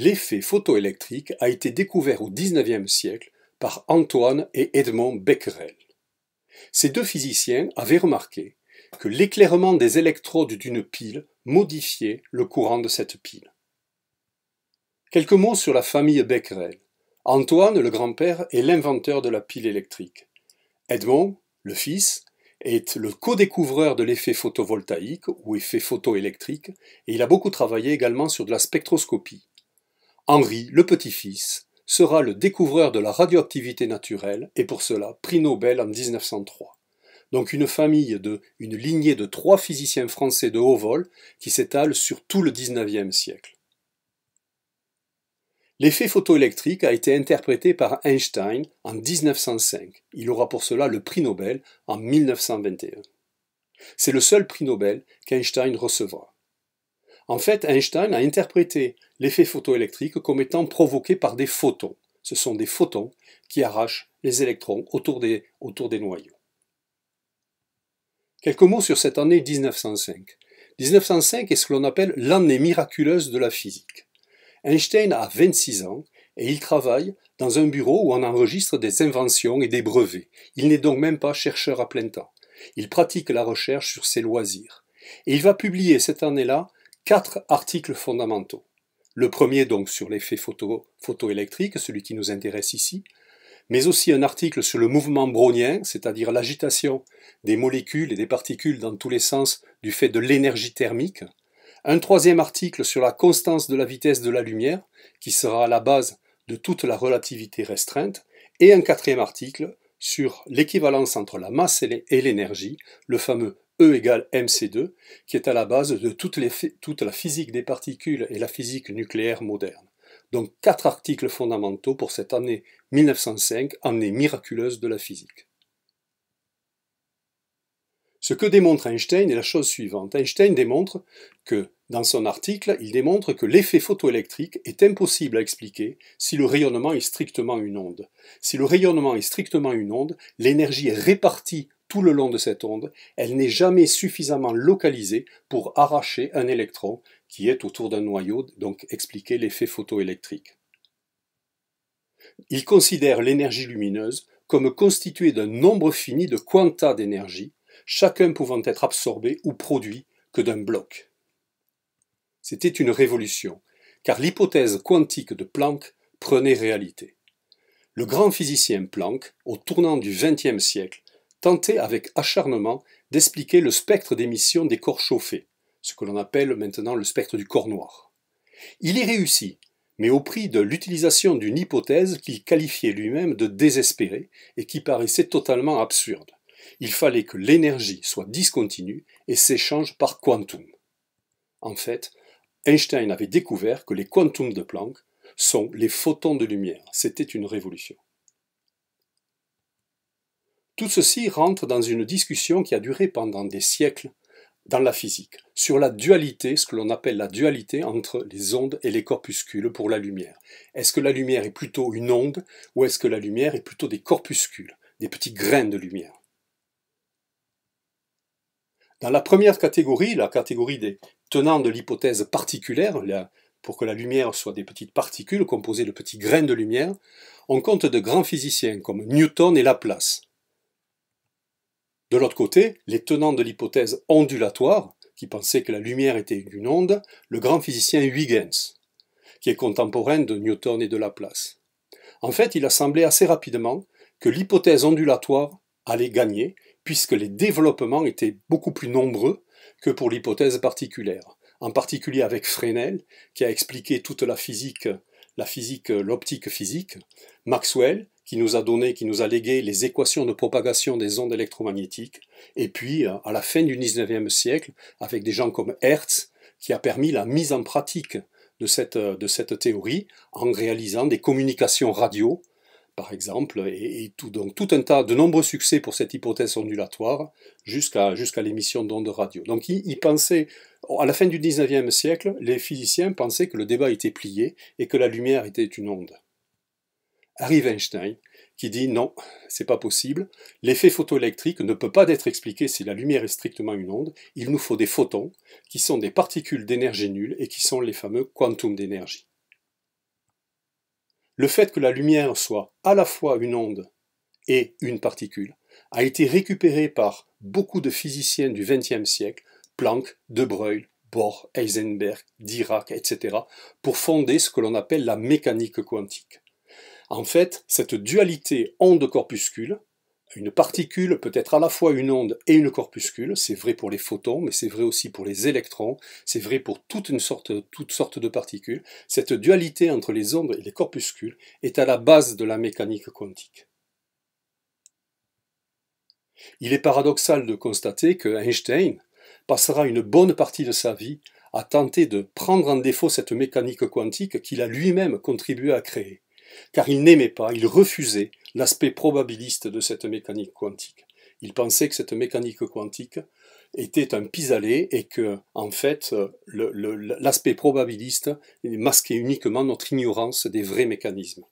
L'effet photoélectrique a été découvert au XIXe siècle par Antoine et Edmond Becquerel. Ces deux physiciens avaient remarqué que l'éclairement des électrodes d'une pile modifiait le courant de cette pile. Quelques mots sur la famille Becquerel. Antoine, le grand-père, est l'inventeur de la pile électrique. Edmond, le fils, est le co-découvreur de l'effet photovoltaïque ou effet photoélectrique et il a beaucoup travaillé également sur de la spectroscopie. Henri, le petit-fils, sera le découvreur de la radioactivité naturelle et pour cela prix Nobel en 1903. Donc une famille de, une lignée de trois physiciens français de haut vol qui s'étale sur tout le 19e siècle. L'effet photoélectrique a été interprété par Einstein en 1905. Il aura pour cela le prix Nobel en 1921. C'est le seul prix Nobel qu'Einstein recevra. En fait, Einstein a interprété l'effet photoélectrique comme étant provoqué par des photons. Ce sont des photons qui arrachent les électrons autour des, autour des noyaux. Quelques mots sur cette année 1905. 1905 est ce que l'on appelle l'année miraculeuse de la physique. Einstein a 26 ans et il travaille dans un bureau où on enregistre des inventions et des brevets. Il n'est donc même pas chercheur à plein temps. Il pratique la recherche sur ses loisirs. Et il va publier cette année-là quatre articles fondamentaux. Le premier donc sur l'effet photo, photoélectrique, celui qui nous intéresse ici, mais aussi un article sur le mouvement brownien, c'est-à-dire l'agitation des molécules et des particules dans tous les sens du fait de l'énergie thermique, un troisième article sur la constance de la vitesse de la lumière, qui sera à la base de toute la relativité restreinte, et un quatrième article sur l'équivalence entre la masse et l'énergie, le fameux E égale mc2, qui est à la base de toute, toute la physique des particules et la physique nucléaire moderne. Donc quatre articles fondamentaux pour cette année 1905, année miraculeuse de la physique. Ce que démontre Einstein est la chose suivante. Einstein démontre que, dans son article, il démontre que l'effet photoélectrique est impossible à expliquer si le rayonnement est strictement une onde. Si le rayonnement est strictement une onde, l'énergie est répartie tout le long de cette onde, elle n'est jamais suffisamment localisée pour arracher un électron qui est autour d'un noyau, donc expliquer l'effet photoélectrique. Il considère l'énergie lumineuse comme constituée d'un nombre fini de quanta d'énergie, chacun pouvant être absorbé ou produit que d'un bloc. C'était une révolution, car l'hypothèse quantique de Planck prenait réalité. Le grand physicien Planck, au tournant du XXe siècle, tentait avec acharnement d'expliquer le spectre d'émission des corps chauffés, ce que l'on appelle maintenant le spectre du corps noir. Il y réussit, mais au prix de l'utilisation d'une hypothèse qu'il qualifiait lui-même de désespérée et qui paraissait totalement absurde. Il fallait que l'énergie soit discontinue et s'échange par quantum. En fait, Einstein avait découvert que les quantums de Planck sont les photons de lumière. C'était une révolution. Tout ceci rentre dans une discussion qui a duré pendant des siècles dans la physique, sur la dualité, ce que l'on appelle la dualité entre les ondes et les corpuscules pour la lumière. Est-ce que la lumière est plutôt une onde ou est-ce que la lumière est plutôt des corpuscules, des petits grains de lumière Dans la première catégorie, la catégorie des tenants de l'hypothèse particulière, pour que la lumière soit des petites particules composées de petits grains de lumière, on compte de grands physiciens comme Newton et Laplace. De l'autre côté, les tenants de l'hypothèse ondulatoire, qui pensaient que la lumière était une onde, le grand physicien Huygens, qui est contemporain de Newton et de Laplace. En fait, il a semblé assez rapidement que l'hypothèse ondulatoire allait gagner, puisque les développements étaient beaucoup plus nombreux que pour l'hypothèse particulière, en particulier avec Fresnel, qui a expliqué toute la physique, la physique, l'optique physique, Maxwell, qui nous a donné, qui nous a légué les équations de propagation des ondes électromagnétiques, et puis euh, à la fin du 19e siècle, avec des gens comme Hertz, qui a permis la mise en pratique de cette, euh, théorie en réalisant des communications radio, par exemple, et, tout, donc tout un tas de nombreux succès pour cette hypothèse ondulatoire jusqu'à l'émission d'ondes radio. Donc ils à la fin du 19e siècle, les physiciens pensaient que le débat était plié et que la lumière était une onde arrive Einstein qui dit non, c'est pas possible, l'effet photoélectrique ne peut pas être expliqué si la lumière est strictement une onde, il nous faut des photons qui sont des particules d'énergie nulle et qui sont les fameux quantum d'énergie. Le fait que la lumière soit à la fois une onde et une particule a été récupéré par beaucoup de physiciens du XXe siècle, Planck, De Broglie, Bohr, Heisenberg, Dirac, etc., pour fonder ce que l'on appelle la mécanique quantique. En fait, cette dualité onde-corpuscule, une particule peut être à la fois une onde et une corpuscule, c'est vrai pour les photons, mais c'est vrai aussi pour les électrons, c'est vrai pour toute une sorte, toutes sortes de particules. Cette dualité entre les ondes et les corpuscules est à la base de la mécanique quantique. Il est paradoxal de constater que Einstein passera une bonne partie de sa vie à tenter de prendre en défaut cette mécanique quantique qu'il a lui-même contribué à créer car il n'aimait pas, il refusait l'aspect probabiliste de cette mécanique quantique. Il pensait que cette mécanique quantique était un pis-aller et que, en fait, l'aspect probabiliste masquait uniquement notre ignorance des vrais mécanismes.